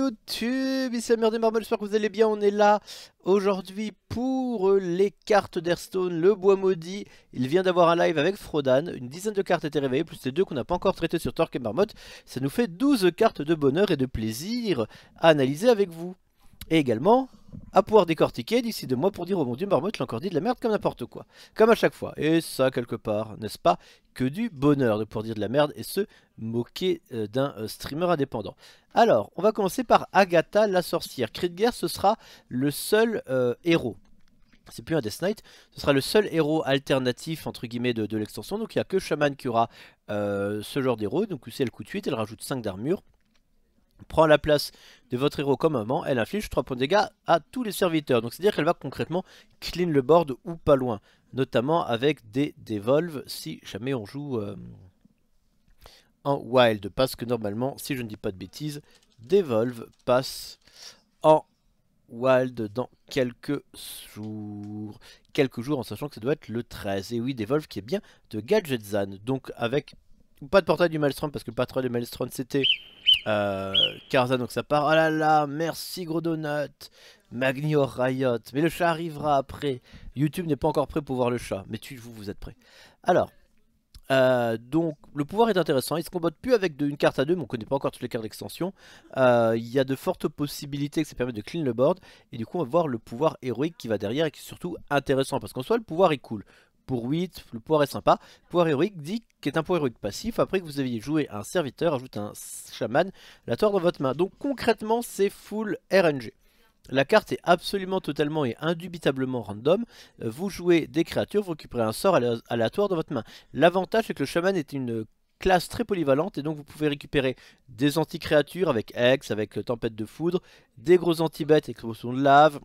YouTube, ici Amir des Marmots, j'espère que vous allez bien, on est là aujourd'hui pour les cartes d'Airstone, le bois maudit. Il vient d'avoir un live avec Frodan, une dizaine de cartes étaient réveillées, plus les deux qu'on n'a pas encore traitées sur Torque et Marmotte. Ça nous fait 12 cartes de bonheur et de plaisir à analyser avec vous. Et également, à pouvoir décortiquer d'ici de moi pour dire au oh bon Dieu Marmotte l'encore encore dit de la merde comme n'importe quoi. Comme à chaque fois. Et ça, quelque part, n'est-ce pas que du bonheur de pouvoir dire de la merde et se moquer euh, d'un euh, streamer indépendant. Alors, on va commencer par Agatha la sorcière. Cri guerre, ce sera le seul euh, héros c'est plus un Death Knight, ce sera le seul héros alternatif entre guillemets de, l'extension, donc il n'y a que Shaman qui aura ce genre d'héros, donc c'est elle coup de elle rajoute 5 d'armure, prend la place de votre héros comme avant, elle inflige 3 points de dégâts à tous les serviteurs. Donc c'est-à-dire qu'elle va concrètement clean le board ou pas loin. Notamment avec des Devolve si jamais on joue euh, en Wild. Parce que normalement, si je ne dis pas de bêtises, Devolve passe en Wild dans quelques jours. Quelques jours en sachant que ça doit être le 13. Et oui, Devolve qui est bien de Gadgetzan. Donc avec pas de portail du Maelstrom parce que le portail du Maelstrom c'était euh, karza donc ça part. Oh là là, merci gros donut. Riot. Mais le chat arrivera après. YouTube n'est pas encore prêt pour voir le chat. Mais tu, vous, vous êtes prêt Alors. Euh, donc le pouvoir est intéressant, il se combatte plus avec une carte à deux, mais on connaît pas encore toutes les cartes d'extension. Euh, il y a de fortes possibilités que ça permet de clean le board, et du coup on va voir le pouvoir héroïque qui va derrière et qui est surtout intéressant, parce qu'en soit le pouvoir est cool. Pour 8, le pouvoir est sympa. Pouvoir héroïque dit qu'est un pouvoir héroïque passif. Après que vous aviez joué un serviteur, ajoute un chaman, la tour dans votre main. Donc concrètement, c'est full RNG. La carte est absolument, totalement et indubitablement random. Euh, vous jouez des créatures, vous récupérez un sort aléatoire dans votre main. L'avantage, c'est que le chaman est une classe très polyvalente et donc vous pouvez récupérer des anti-créatures avec Hex, avec euh, Tempête de Foudre, des gros anti-bêtes explosion de lave,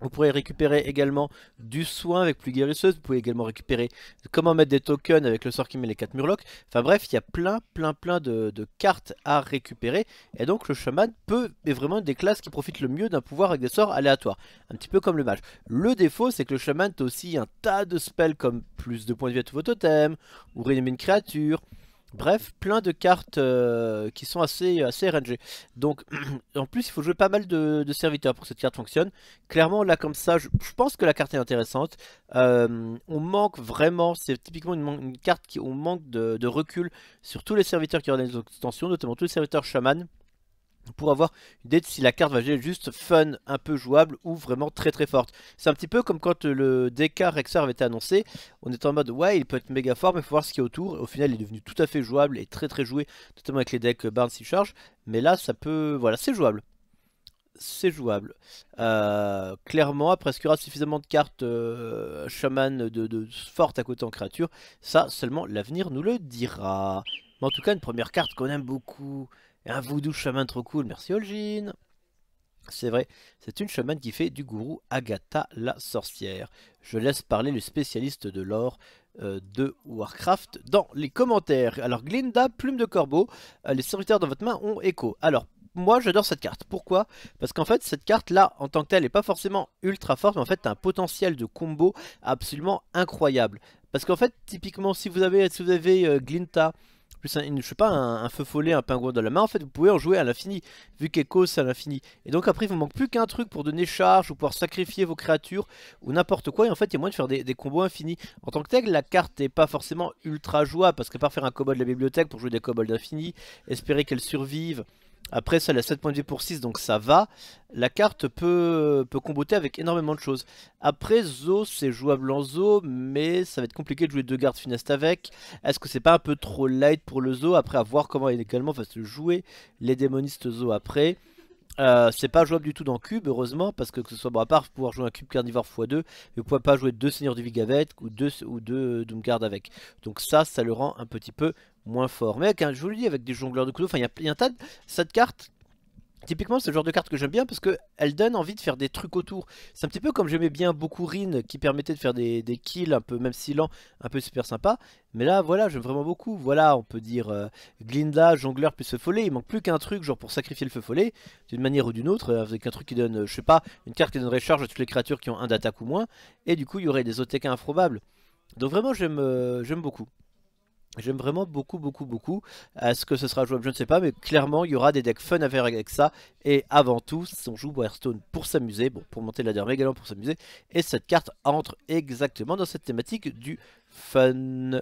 vous pourrez récupérer également du soin avec plus guérisseuse. Vous pouvez également récupérer comment mettre des tokens avec le sort qui met les 4 murlocs. Enfin bref, il y a plein, plein, plein de, cartes à récupérer. Et donc le chaman peut est vraiment une des classes qui profitent le mieux d'un pouvoir avec des sorts aléatoires. Un petit peu comme le mage. Le défaut, c'est que le chaman a aussi un tas de spells comme plus de points de vie à tous vos totems, ou réanimer une créature, Bref, plein de cartes euh, qui sont assez, assez RNG. Donc, en plus, il faut jouer pas mal de, serviteurs pour que cette carte fonctionne. Clairement, là, comme ça, je, pense que la carte est intéressante. Euh, on manque vraiment, c'est typiquement une, carte qui on manque de, recul sur tous les serviteurs qui ont des extensions, notamment tous les serviteurs chaman pour avoir une idée de si la carte va être juste fun, un peu jouable ou vraiment très très forte. C'est un petit peu comme quand le DK Rexer avait été annoncé, on était en mode ouais il peut être méga fort mais il faut voir ce qu'il y a autour, au final il est devenu tout à fait jouable et très très joué, notamment avec les decks Barnes si charge, mais là ça peut, voilà c'est jouable. C'est jouable. Euh, clairement, après ce qu'il y aura suffisamment de cartes euh, chamanes de, de fortes à côté en créature, ça seulement l'avenir nous le dira. Mais en tout cas, une première carte qu'on aime beaucoup. Un voodoo chemin trop cool, merci Olgin. C'est vrai, c'est une chamane qui fait du gourou Agatha la sorcière. Je laisse parler le spécialiste de l'or euh, de Warcraft dans les commentaires. Alors Glinda, plume de corbeau, euh, les serviteurs dans votre main ont écho. Alors moi j'adore cette carte. Pourquoi Parce qu'en fait cette carte là en tant que telle n'est pas forcément ultra forte mais en fait un potentiel de combo absolument incroyable. Parce qu'en fait typiquement si vous avez, si vous avez euh, Glinda, je ne je sais pas, un, feu follet, un pingouin dans la main, en fait, vous pouvez en jouer à l'infini, vu qu'Echo c'est à l'infini. Et donc après, il vous manque plus qu'un truc pour donner charge, ou pouvoir sacrifier vos créatures, ou n'importe quoi, et en fait, il y a moyen de faire des, combos infinis. En tant que tel, la carte n'est pas forcément ultra jouable, parce que part faire un combo de la bibliothèque pour jouer des combos infinis, espérer qu'elle survive, après, ça, points de vie pour 6, donc ça va. La carte peut, peut comboter avec énormément de choses. Après, Zo, c'est jouable en Zo, mais ça va être compliqué de jouer deux gardes funestes avec. Est-ce que c'est pas un peu trop light pour le Zo Après, à voir comment il également va se jouer les démonistes Zo après. Euh, c'est pas jouable du tout dans cube, heureusement, parce que, que ce soit bon, à part pouvoir jouer un cube carnivore x2, vous pouvez pas jouer deux seigneurs du Vigavet ou deux, ou deux avec. Donc ça, ça le rend un petit peu moins fort. mais hein, je vous le dis, avec des jongleurs de couteaux, enfin, il y, a un tas de... Cette carte, Typiquement, c'est le genre de carte que j'aime bien parce qu'elle donne envie de faire des trucs autour. C'est un petit peu comme j'aimais bien beaucoup Rin qui permettait de faire des, kills un peu, même si lent, un peu super sympa. Mais là, voilà, j'aime vraiment beaucoup. Voilà, on peut dire euh, Glinda, jongleur plus feu follet. Il manque plus qu'un truc, genre pour sacrifier le feu follet, d'une manière ou d'une autre, euh, avec un truc qui donne, euh, je sais pas, une carte qui donnerait charge à toutes les créatures qui ont un d'attaque ou moins. Et du coup, il y aurait des OTK improbables. Donc vraiment, j'aime beaucoup. J'aime vraiment beaucoup, beaucoup, beaucoup. Est-ce que ce sera jouable Je ne sais pas, mais clairement, il y aura des decks fun à faire avec ça. Et avant tout, on joue Warstone pour s'amuser, bon, pour monter la dernière, également pour s'amuser. Et cette carte entre exactement dans cette thématique du fun.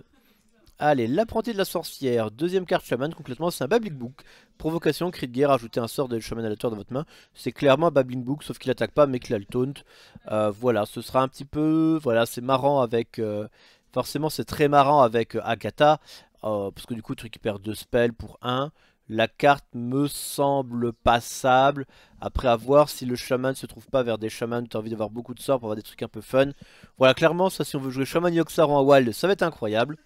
Allez, l'apprenti de la sorcière, deuxième carte shaman, complètement, c'est un Babbling Book. Provocation, cri de guerre, ajoutez un sort de shaman aléatoire dans votre main. C'est clairement un Babbling Book, sauf qu'il attaque pas, mais qu'il a le taunt. Euh, voilà, ce sera un petit peu... Voilà, c'est marrant avec... Euh, Forcément, c'est très marrant avec euh, Agatha, euh, parce que du coup, tu récupères deux spells pour un. La carte me semble passable. Après, avoir, si le ne se trouve pas vers des chamans tu as envie d'avoir beaucoup de sorts pour avoir des trucs un peu fun. Voilà, clairement, ça, si on veut jouer chaman Yoxar en wild, ça va être incroyable.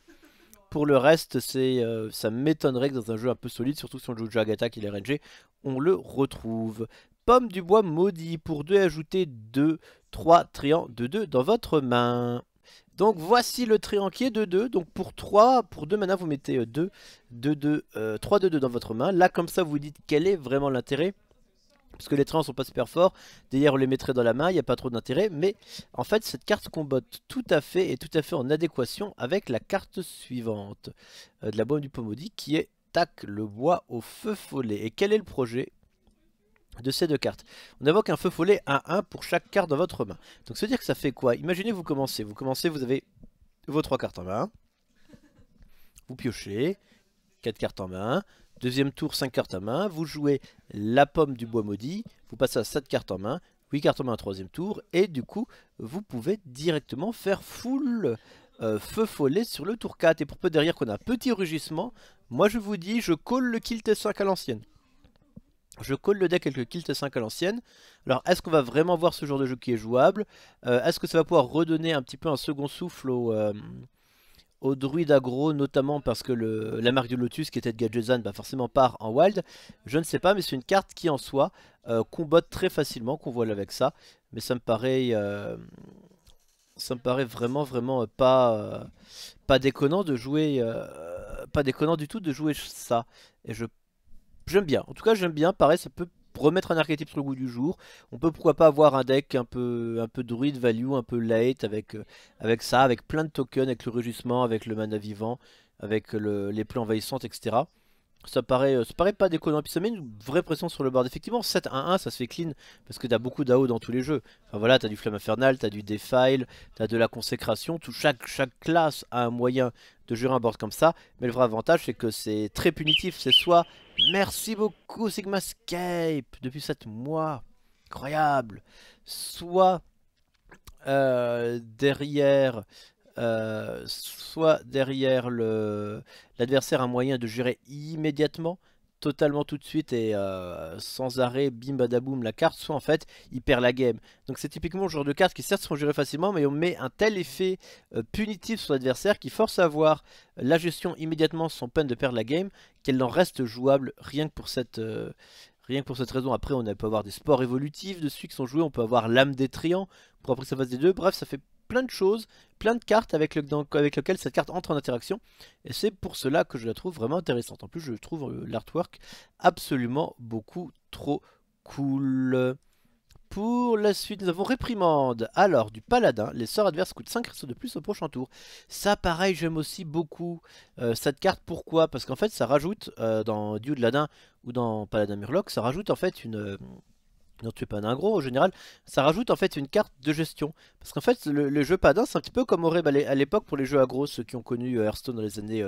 Pour le reste, c'est, euh, ça m'étonnerait que dans un jeu un peu solide, surtout si on joue Jagata qui est RNG, on le retrouve. Pomme du bois maudit. Pour deux, ajouter deux, trois triangles de deux dans votre main. Donc voici le qui est 2-2. Donc pour 3, pour 2 mana, vous mettez 2, 2, 2, 3, 2, 2 dans votre main. Là, comme ça, vous dites quel est vraiment l'intérêt. Parce que les ne sont pas super forts. D'ailleurs, on les mettrait dans la main, il n'y a pas trop d'intérêt. Mais en fait, cette carte combotte tout à fait et tout à fait en adéquation avec la carte suivante euh, de la bombe du Pomodi qui est Tac, le bois au feu follet. Et quel est le projet de ces deux cartes. On invoque un feu follet à 1 pour chaque carte dans votre main. Donc ça veut dire que ça fait quoi Imaginez vous commencez, vous commencez, vous avez vos trois cartes en main, vous piochez, 4 cartes en main, deuxième tour 5 cartes en main, vous jouez la pomme du bois maudit, vous passez à 7 cartes en main, 8 cartes en main au troisième tour, et du coup vous pouvez directement faire full euh, feu follet sur le tour 4, et pour peu derrière qu'on a un petit rugissement, moi je vous dis je colle le kill T5 à l'ancienne. Je colle le deck avec le Kilt 5 à l'ancienne. Alors, est-ce qu'on va vraiment voir ce genre de jeu qui est jouable euh, Est-ce que ça va pouvoir redonner un petit peu un second souffle au, euh, au druide aggro, notamment parce que la marque du Lotus qui était de Gadgetzan, bah forcément part en wild Je ne sais pas, mais c'est une carte qui en soi euh, très facilement, qu'on voit avec ça. Mais ça me paraît... Euh, ça me paraît vraiment vraiment pas, pas déconnant de jouer pas déconnant du tout de jouer ça et je j'aime bien. En tout cas, j'aime bien. Pareil, ça peut remettre un archétype sur le goût du jour. On peut pourquoi pas avoir un deck un peu un peu druide value, un peu late avec euh, avec ça, avec plein de tokens, avec le rugissement, avec le mana vivant, avec les plans envahissantes, etc. Ça paraît, euh, ça paraît pas déconnant, puis ça met une vraie pression sur le board. Effectivement, 7-1-1, ça se fait clean, parce que t'as beaucoup d'AO dans tous les jeux. Enfin voilà, t'as du Flamme Infernale, t'as du Defile, t'as de la Consécration, tout, chaque, chaque classe a un moyen de jurer un board comme ça. Mais le vrai avantage, c'est que c'est très punitif. C'est soit merci beaucoup Sigmascape depuis 7 mois, incroyable, soit euh, derrière. Euh, soit derrière l'adversaire un moyen de jurer immédiatement totalement tout de suite et euh, sans arrêt, bim badaboum la carte, soit en fait il perd la game. Donc c'est typiquement le genre de cartes qui certes sont gérées facilement, mais on met un tel effet euh, punitif sur l'adversaire qui force à avoir la gestion immédiatement sans peine de perdre la game, qu'elle n'en reste jouable rien que pour cette... Euh, rien que pour cette raison, après on peut avoir des sports évolutifs dessus qui sont joués, on peut avoir l'âme des triants, pour après que ça fasse des deux, bref ça fait plein de choses, plein de cartes avec, lesquelles cette carte entre en interaction. Et c'est pour cela que je la trouve vraiment intéressante. En plus, je trouve euh, l'artwork absolument beaucoup trop cool. Pour la suite, nous avons Réprimande. Alors, du Paladin, les sorts adverses coûtent 5 ressources de plus au prochain tour. Ça, pareil, j'aime aussi beaucoup euh, cette carte. Pourquoi Parce qu'en fait, ça rajoute, euh, dans Dieu de Ladin ou dans Paladin Murloc, ça rajoute en fait une non tu es pas un gros en général, ça rajoute en fait une carte de gestion. Parce qu'en fait le, jeu padin c'est un petit peu comme aurait à l'époque pour les jeux gros, ceux qui ont connu euh, Hearthstone dans les années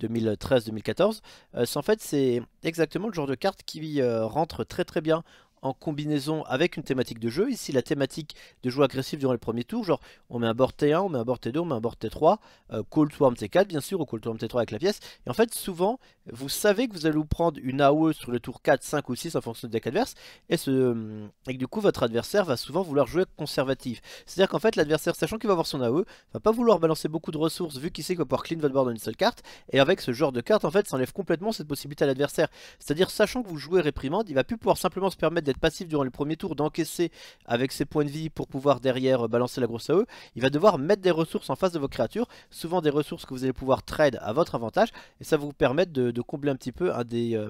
2013-2014. Euh, euh, en fait c'est exactement le genre de carte qui rentre très très bien en combinaison avec une thématique de jeu. Ici, la thématique de jeu agressif durant le premier tour, genre on met un bord T1, on met un bord T2, on met un bord T3, euh, Cold Swarm T4 bien sûr, ou Cold Swarm T3 avec la pièce. Et en fait, souvent, vous savez que vous allez vous prendre une AOE sur le tour 4, 5 ou 6 en fonction du deck adverse, et, ce, et du coup, votre adversaire va souvent vouloir jouer conservatif. C'est-à-dire qu'en fait, l'adversaire, sachant qu'il va avoir son AOE, va pas vouloir balancer beaucoup de ressources vu qu'il sait qu'il va pouvoir clean votre board dans une seule carte, et avec ce genre de carte, en fait, ça enlève complètement cette possibilité à l'adversaire. C'est-à-dire, sachant que vous jouez réprimande, il va plus pouvoir simplement se permettre passif durant le premier tour, d'encaisser avec ses points de vie pour pouvoir derrière euh, balancer la grosse AE, il va devoir mettre des ressources en face de vos créatures, souvent des ressources que vous allez pouvoir trade à votre avantage, et ça vous permettre de, combler un petit peu un des, euh,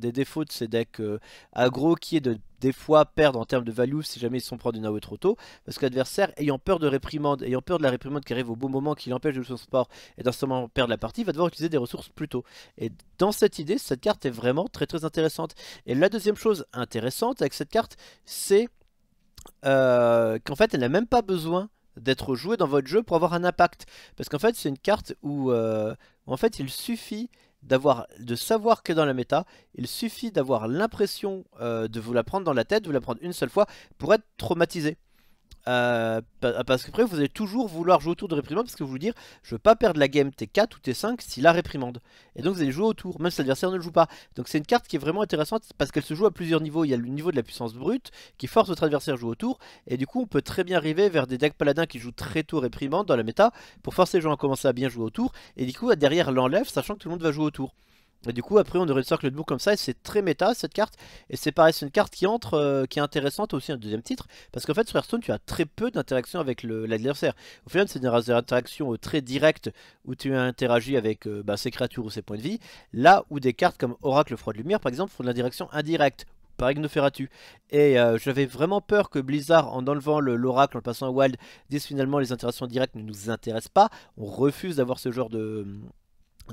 des défauts de ces decks euh, agro aggro qui est de des fois perdre en termes de value si jamais ils sont prendre une AOE trop tôt. Parce que l'adversaire, ayant peur de réprimande, ayant peur de la réprimande qui arrive au bon moment, qui l'empêche de jouer son sport et moment perdre la partie, va devoir utiliser des ressources plus tôt. Et dans cette idée, cette carte est vraiment très très intéressante. Et la deuxième chose intéressante avec cette carte, c'est euh, qu'en fait elle n'a même pas besoin d'être jouée dans votre jeu pour avoir un impact. Parce qu'en fait c'est une carte où, où euh, en fait il suffit d'avoir, de savoir que dans la méta, il suffit d'avoir l'impression euh, de vous la prendre dans la tête, de vous la prendre une seule fois pour être traumatisé. Euh, ah, parce que après, vous allez toujours vouloir jouer autour de réprimande parce que vous voulez dire je veux pas perdre la game T4 ou T5 si la réprimande. Et donc vous allez jouer autour, même si l'adversaire ne le joue pas. Donc c'est une carte qui est vraiment intéressante parce qu'elle se joue à plusieurs niveaux. Il y a le niveau de la puissance brute qui force votre adversaire à jouer autour. Et du coup, on peut très bien arriver vers des decks paladins qui jouent très tôt réprimande dans la méta pour forcer les gens à commencer à bien jouer autour. Et du coup, derrière l'enlève, sachant que tout le monde va jouer autour. Et du coup, après, on aurait le boue comme ça, et c'est très méta cette carte. Et c'est pareil, c'est une carte qui entre, euh, qui est intéressante aussi, un deuxième titre, parce qu'en fait, sur Hearthstone, tu as très peu d'interactions avec l'adversaire. Au final, c'est des interactions euh, très directes où tu interagis avec euh, bah, ses créatures ou ses points de vie. Là où des cartes comme Oracle, Froid de Lumière, par exemple, font de la direction indirecte. Par fera-tu. Et j'avais vraiment peur que Blizzard, en enlevant l'oracle, en le passant à Wild, dise finalement les interactions directes ne nous intéressent pas. On refuse d'avoir ce genre de,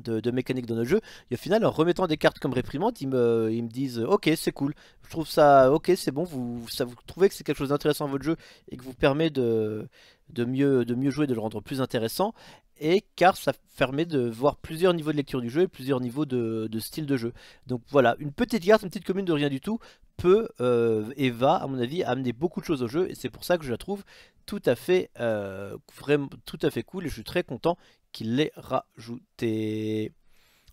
de, mécanique dans notre jeu. Et au final, en remettant des cartes comme réprimantes, ils me, disent euh, Ok, c'est cool. Je trouve ça ok, c'est bon. Vous, ça, vous trouvez que c'est quelque chose d'intéressant dans votre jeu et que vous permet de, de, mieux, de mieux jouer, de le rendre plus intéressant. Et car ça permet de voir plusieurs niveaux de lecture du jeu et plusieurs niveaux de, style de jeu. Donc voilà, une petite carte, une petite commune de rien du tout peut euh, et va, à mon avis, amener beaucoup de choses au jeu. Et c'est pour ça que je la trouve tout à fait, euh, vraiment, tout à fait cool et je suis très content qu'il l'ait rajouté.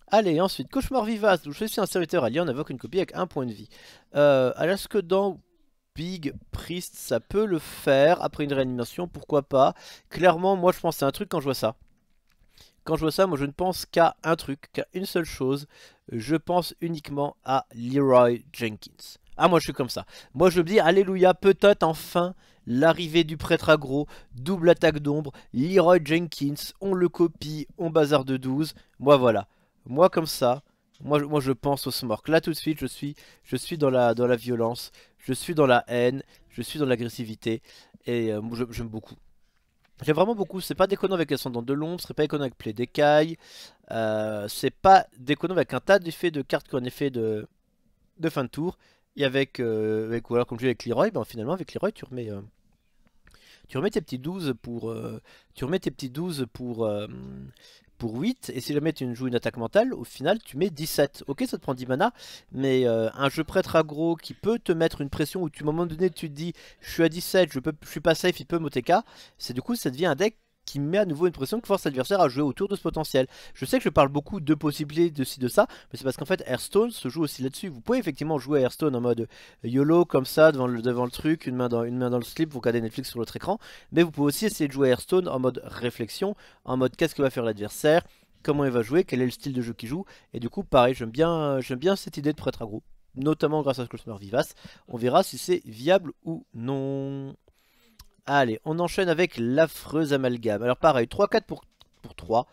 Allez, ensuite, Cauchemar Vivace, je suis un serviteur allié, on invoque une copie avec un point de vie. Euh, Alors est-ce que dans Big Priest, ça peut le faire, après une réanimation, pourquoi pas. Clairement, moi je pense à un truc quand je vois ça. Quand je vois ça, moi je ne pense qu'à un truc, qu'à une seule chose. Je pense uniquement à Leroy Jenkins. Ah, moi je suis comme ça. Moi je me dis, alléluia, peut-être enfin l'arrivée du prêtre agro, double attaque d'ombre, Leroy Jenkins, on le copie, on bazar de 12. Moi voilà. Moi comme ça, moi, moi je pense au smork. Là tout de suite, je suis, je suis dans, la, dans la violence, je suis dans la haine, je suis dans l'agressivité. Et euh, j'aime beaucoup. J'aime vraiment beaucoup, c'est pas déconnant avec Ascendant de l'Ombre, c'est pas déconnant avec Play d'écaille, euh, c'est pas déconnant avec un tas d'effets de cartes qui ont un effet de, de fin de tour, et euh, avec, ou alors comme tu dis avec Leroy, ben finalement avec Leroy tu remets euh, tu remets tes petits 12 pour euh, tu remets tes petits 12 pour pour 8 et si jamais tu joues une attaque mentale, au final tu mets 17. Ok, ça te prend 10 mana, mais un jeu prêtre aggro qui peut te mettre une pression où tu, à moment donné tu te dis je suis à 17, je, peux, je suis pas safe, il peut m'OTK, c'est du coup ça devient un deck qui met à nouveau une pression qui force l'adversaire à jouer autour de ce potentiel. Je sais que je parle beaucoup de possibilités de ci, de ça, mais c'est parce qu'en fait Hearthstone se joue aussi là-dessus. Vous pouvez effectivement jouer à Hearthstone en mode euh, YOLO comme ça, devant le, devant le truc, une main, dans, une main dans le slip, vous regardez Netflix sur votre écran, mais vous pouvez aussi essayer de jouer à Hearthstone en mode réflexion, en mode qu'est-ce que va faire l'adversaire, comment il va jouer, quel est le style de jeu qu'il joue, et du coup pareil, j'aime bien, euh, j'aime bien cette idée de prêtre groupe, notamment grâce à ce Cosmer Vivace. On verra si c'est viable ou non. Allez, on enchaîne avec l'affreuse amalgame. Alors pareil, 3-4 pour 3.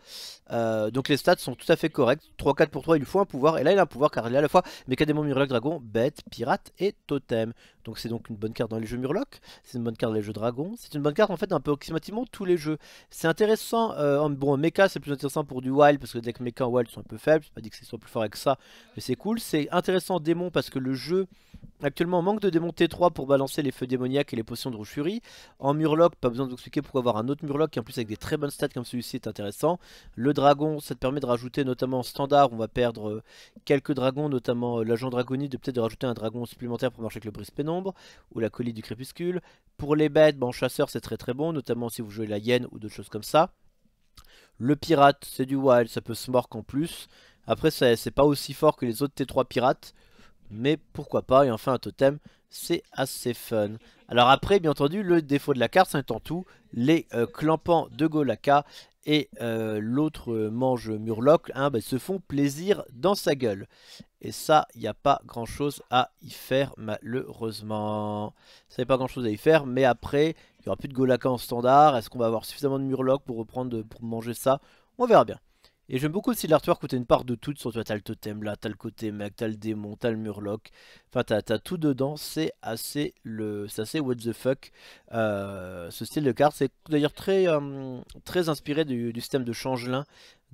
Euh, donc les stats sont tout à fait correctes. 3-4 pour 3, il lui faut un pouvoir. Et là, il a un pouvoir car il a à la fois démon Murloc, Dragon, Bête, Pirate et Totem. Donc c'est donc une bonne carte dans les jeux Murloc. C'est une bonne carte dans les jeux Dragon. C'est une bonne carte en fait un peu approximativement tous les jeux. C'est intéressant. Euh, bon, Mecha, c'est plus intéressant pour du Wild parce que les decks Mecha Wild sont un peu faibles. pas dit que ce soit plus fort que ça, mais c'est cool. C'est intéressant en démon parce que le jeu actuellement manque de démon T3 pour balancer les feux démoniaques et les potions de furie. En Murloc, pas besoin de vous expliquer pourquoi avoir un autre Murloc qui en plus avec des très bonnes stats comme celui-ci est intéressant. Le dragon, ça te permet de rajouter notamment standard, on va perdre euh, quelques dragons, notamment euh, l'agent dragonite, de peut-être rajouter un dragon supplémentaire pour marcher avec le brise pénombre, ou la colis du crépuscule. Pour les bêtes, bon en chasseur c'est très très bon, notamment si vous jouez la hyène ou d'autres choses comme ça. Le pirate, c'est du wild, ça peut se en plus. Après, c'est pas aussi fort que les autres T3 pirates mais pourquoi pas, et enfin un totem, c'est assez fun. Alors après, bien entendu, le défaut de la carte, c'est en tout les euh, clampants de Golaka et euh, l'autre mange Murloc hein, bah, se font plaisir dans sa gueule. Et ça, il n'y a pas grand chose à y faire malheureusement. Ça a pas grand chose à y faire, mais après, il n'y aura plus de Golaka en standard. Est-ce qu'on va avoir suffisamment de Murloc pour reprendre pour manger ça On verra bien. Et j'aime beaucoup aussi l'artwork où une part de tout, sur toi t'as le totem là, t'as le côté mec, t'as le démon, t'as le murloc, enfin t'as as tout dedans, c'est assez le, c'est assez what the fuck. Euh, ce style de carte, c'est d'ailleurs très, euh, très inspiré du, système de changelin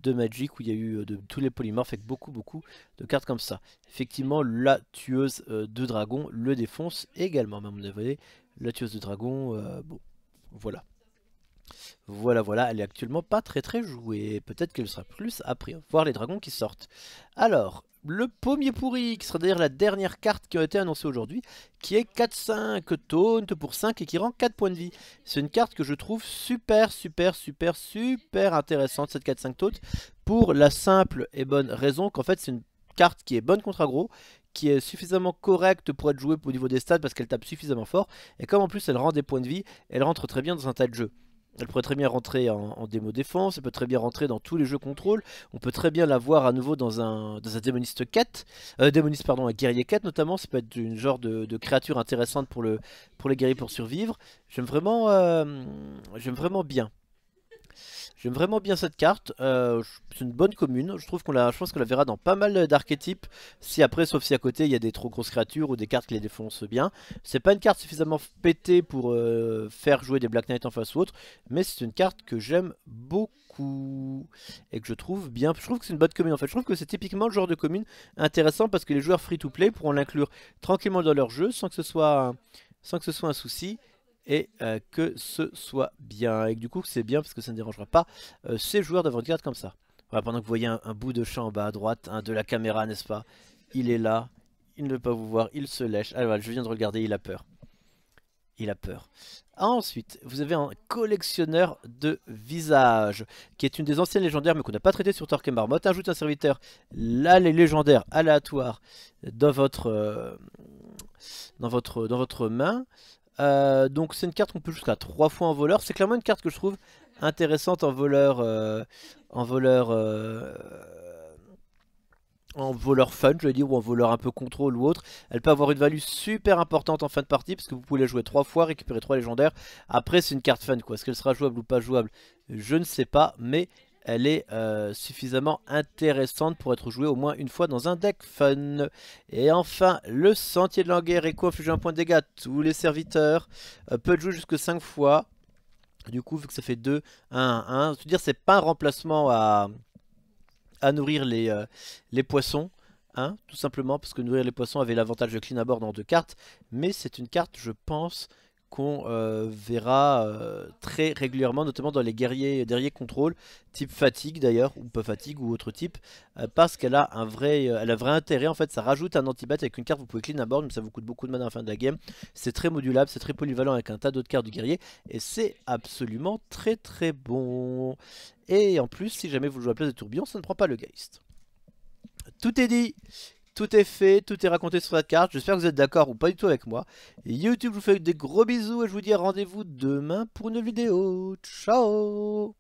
de Magic où il y a eu euh, de, tous les polymorphes avec beaucoup beaucoup de cartes comme ça. Effectivement, la tueuse de dragon le défonce également, même on la tueuse de dragon, bon, voilà. Voilà, voilà, elle est actuellement pas très très jouée. Peut-être qu'elle sera plus après. Voir les dragons qui sortent. Alors, le pommier pourri, qui sera d'ailleurs la dernière carte qui a été annoncée aujourd'hui, qui est 4-5, taunt pour 5 et qui rend 4 points de vie. C'est une carte que je trouve super, super, super, super intéressante, cette 4-5 taunt, pour la simple et bonne raison qu'en fait c'est une carte qui est bonne contre aggro, qui est suffisamment correcte pour être jouée au niveau des stats parce qu'elle tape suffisamment fort, et comme en plus elle rend des points de vie, elle rentre très bien dans un tas de jeux. Elle pourrait très bien rentrer en, démo défense, elle peut très bien rentrer dans tous les jeux contrôle. On peut très bien la voir à nouveau dans un, dans démoniste quête, euh, démoniste, pardon, un guerrier quête notamment. Ça peut être une genre de, créature intéressante pour, le, pour les guerriers pour survivre. J'aime vraiment, euh, j'aime vraiment bien. J'aime vraiment bien cette carte, euh, c'est une bonne commune, je trouve qu'on la, je pense qu'on la verra dans pas mal d'archétypes, si après, sauf si à côté il y a des trop grosses créatures ou des cartes qui les défoncent bien. C'est pas une carte suffisamment pétée pour euh, faire jouer des Black Knight en face ou autre, mais c'est une carte que j'aime beaucoup et que je trouve bien, je trouve que c'est une bonne commune en fait, je trouve que c'est typiquement le genre de commune intéressant parce que les joueurs free to play pourront l'inclure tranquillement dans leur jeu sans que ce soit, sans que ce soit un souci et euh, que ce soit bien. Et du coup, c'est bien parce que ça ne dérangera pas euh, ces joueurs de votre comme ça. pendant que vous voyez un, bout de champ en bas à droite un de la caméra, n'est-ce pas Il est là, il ne veut pas vous voir, il se lèche. alors ah, voilà, je viens de regarder, il a peur. Il a peur. ensuite, vous avez un collectionneur de visages, qui est une des anciennes légendaires, mais qu'on n'a pas traité sur Torque et Ajoute un serviteur, là, les légendaires aléatoires dans votre, euh, dans votre, dans votre main. Euh, donc c'est une carte qu'on peut jusqu'à 3 fois en voleur. C'est clairement une carte que je trouve intéressante en voleur... Euh, en voleur... Euh, en voleur fun, je vais dire, ou en voleur un peu contrôle ou autre. Elle peut avoir une value super importante en fin de partie, parce que vous pouvez la jouer 3 fois, récupérer 3 légendaires. Après, c'est une carte fun, quoi. Est-ce qu'elle sera jouable ou pas jouable Je ne sais pas, mais elle est euh, suffisamment intéressante pour être jouée au moins une fois dans un deck fun. Et enfin, le sentier de guerre écho inflige un point de dégâts tous les serviteurs, euh, peut être joué jusque 5 fois. Du coup, vu que ça fait 2, 1, 1, cest dire c'est pas un remplacement à, à nourrir les, euh, les poissons. Hein, tout simplement parce que nourrir les poissons avait l'avantage de clean à bord dans deux cartes. Mais c'est une carte, je pense, qu'on euh, verra euh, très régulièrement, notamment dans les guerriers derrière contrôle, type fatigue d'ailleurs, ou pas fatigue ou autre type, euh, parce qu'elle a un vrai, vrai intérêt en fait, ça rajoute un anti-bat avec une carte, vous pouvez clean un board, mais ça vous coûte beaucoup de mana à la fin de la game, c'est très modulable, c'est très polyvalent avec un tas d'autres cartes du guerrier, et c'est absolument très très bon. Et en plus, si jamais vous jouez à la place de tourbillon, ça ne prend pas le geist. Tout est dit tout est fait, tout est raconté sur cette carte. J'espère que vous êtes d'accord ou pas du tout avec moi. YouTube, je vous fais des gros bisous et je vous dis rendez-vous demain pour une vidéo. Ciao